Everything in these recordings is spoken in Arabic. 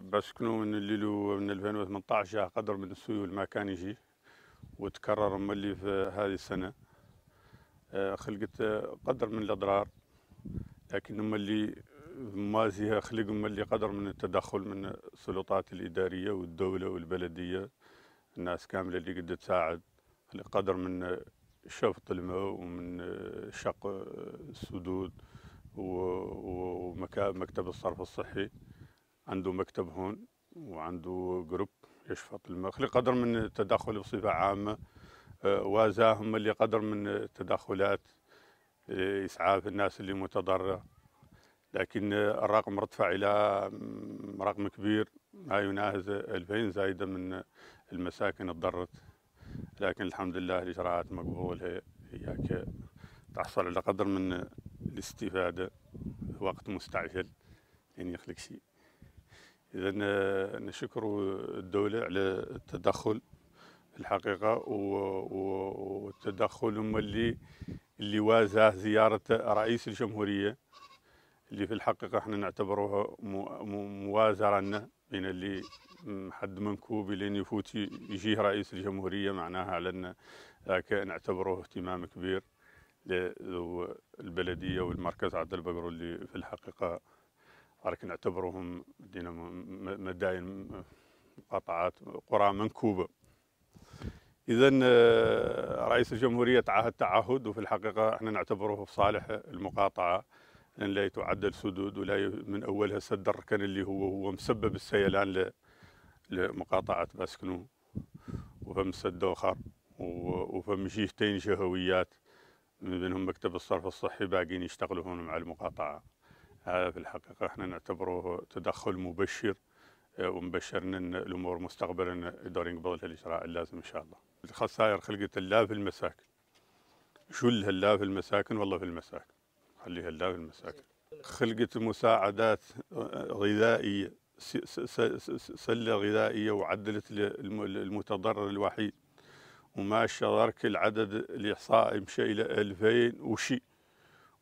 بس كنو من الليل من 2018 جاء قدر من السيول ما كان يجي وتكرر ملي في هذه السنه آه، خلقت قدر من الاضرار لكن ملي مازيها خلق ملي قدر من التدخل من السلطات الاداريه والدوله والبلديه الناس كامله اللي قد تساعد قدر من شفط الماء ومن شق السدود ومكتب الصرف الصحي عنده مكتب هون وعنده جروب يشفط المخ لقدر من التدخل بصفة عامة آه، وازاهم اللي قدر من التدخلات آه، إسعاف الناس اللي متضررة لكن الرقم ارتفع إلى رقم كبير ما يناهز 2000 زايدة من المساكن تضرت لكن الحمد لله الإجراءات مقبولة إياك تحصل على قدر من الاستفادة في وقت مستعجل يعني يخلق شيء اذا نشكر الدوله على التدخل الحقيقه والتدخل هما اللي اللي وازاه زياره رئيس الجمهوريه اللي في الحقيقه احنا نعتبروها موازره لنا بين اللي حد منكوب لين يفوت يجيه رئيس الجمهوريه معناها على ان ذاك نعتبروه اهتمام كبير للبلديه والمركز عبد البقر اللي في الحقيقه ولكن نعتبرهم دينا مداين قطعات قرى منكوبه اذا آه، رئيس الجمهوريه تعهد تعهد وفي الحقيقه احنا نعتبره في صالح المقاطعه ان لا يتعدل سدود ولا من اولها سد الركن اللي هو هو مسبب السيلان لمقاطعه باسكنو وفم سد اخر وفم جهتين شهويات من بينهم مكتب الصرف الصحي باقيين يشتغلوا هون مع المقاطعه هذا في الحقيقة احنا نعتبره تدخل مبشر آه، ومبشرنا ان الامور مستقبلا يقدر ينقبض الاجراء اللازم ان شاء الله. الخسائر خلقت لا في المساكن. شو لا في المساكن والله في المساكن. خليها لا في المساكن. خلقت مساعدات غذائية سلة غذائية وعدلت المتضرر الوحيد وما شرك العدد الإحصائي مشى إلى 2000 وشي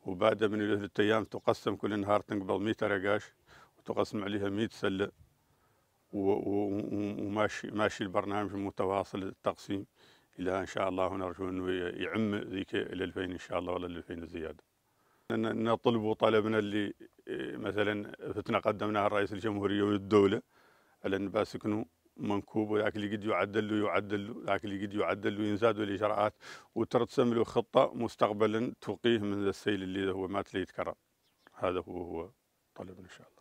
وبعدها من ثلاث أيام تقسم كل نهار تنقبض 100 رقاش وتقسم عليها 100 سلة وماشي ماشي البرنامج متواصل التقسيم إلى إن شاء الله ونرجو أنه يعم ذيك إلى 2000 إن شاء الله ولا 2000 زيادة نطلب طلبنا اللي إيه، مثلا فتنة قدمناها الرئيس الجمهورية والدولة على أن باسكنوا منكوب وذاك اللي قد يعدل له يعدل له ذاك اللي قد يعدل له ينزاد له اجراءات وترسم له خطه مستقبلا توقيه من السيل اللي هو ما تلي يتكرر هذا هو هو طلب ان شاء الله